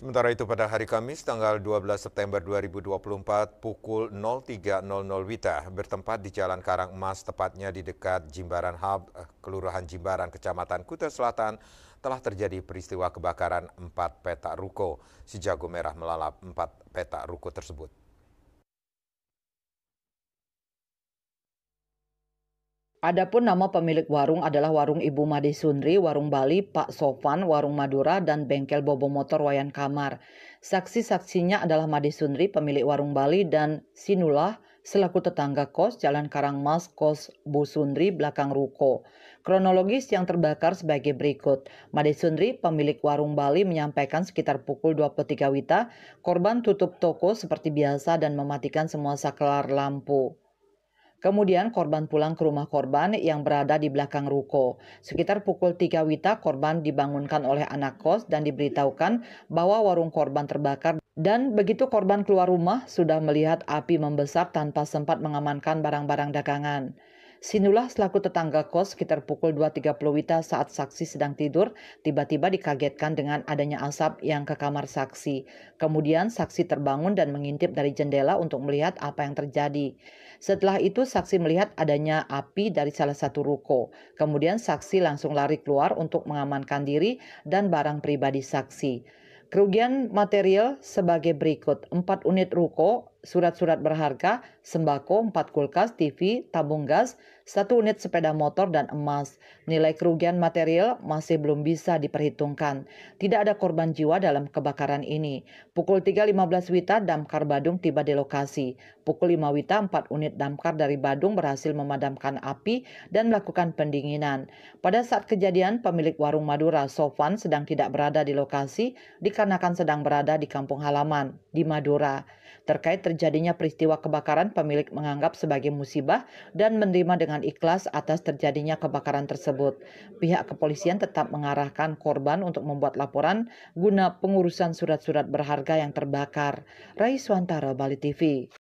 Sementara itu pada hari Kamis tanggal 12 September 2024 pukul 03.00 WITA bertempat di Jalan Karang Emas tepatnya di dekat Jimbaran Hub, eh, Kelurahan Jimbaran, Kecamatan Kuta Selatan telah terjadi peristiwa kebakaran 4 petak ruko. Si jago merah melalap 4 petak ruko tersebut. Adapun nama pemilik warung adalah Warung Ibu Made Sundri, Warung Bali, Pak Sofan, Warung Madura, dan Bengkel Bobo Motor Wayan Kamar. Saksi-saksinya adalah Made Sundri, pemilik Warung Bali, dan Sinulah, selaku tetangga kos Jalan Karangmas, kos Bu Sundri, belakang Ruko. Kronologis yang terbakar sebagai berikut. Made Sundri, pemilik Warung Bali, menyampaikan sekitar pukul 23 Wita, korban tutup toko seperti biasa dan mematikan semua saklar lampu. Kemudian korban pulang ke rumah korban yang berada di belakang ruko. Sekitar pukul 3 Wita korban dibangunkan oleh anak kos dan diberitahukan bahwa warung korban terbakar dan begitu korban keluar rumah sudah melihat api membesar tanpa sempat mengamankan barang-barang dagangan. Sinulah selaku tetangga kos sekitar pukul 2.30 Wita saat saksi sedang tidur, tiba-tiba dikagetkan dengan adanya asap yang ke kamar saksi. Kemudian saksi terbangun dan mengintip dari jendela untuk melihat apa yang terjadi. Setelah itu saksi melihat adanya api dari salah satu ruko. Kemudian saksi langsung lari keluar untuk mengamankan diri dan barang pribadi saksi. Kerugian material sebagai berikut. 4 unit ruko, surat-surat berharga, sembako, 4 kulkas, TV, tabung gas, satu unit sepeda motor dan emas. Nilai kerugian material masih belum bisa diperhitungkan. Tidak ada korban jiwa dalam kebakaran ini. Pukul 3.15 Wita, damkar Badung tiba di lokasi. Pukul 5 Wita, 4 unit damkar dari Badung berhasil memadamkan api dan melakukan pendinginan. Pada saat kejadian, pemilik warung Madura, Sofan, sedang tidak berada di lokasi dikarenakan sedang berada di kampung halaman, di Madura. Terkait terjadinya peristiwa kebakaran, pemilik menganggap sebagai musibah dan menerima dengan ikhlas atas terjadinya kebakaran tersebut. Pihak kepolisian tetap mengarahkan korban untuk membuat laporan guna pengurusan surat-surat berharga yang terbakar. Rai Swantara, Bali TV.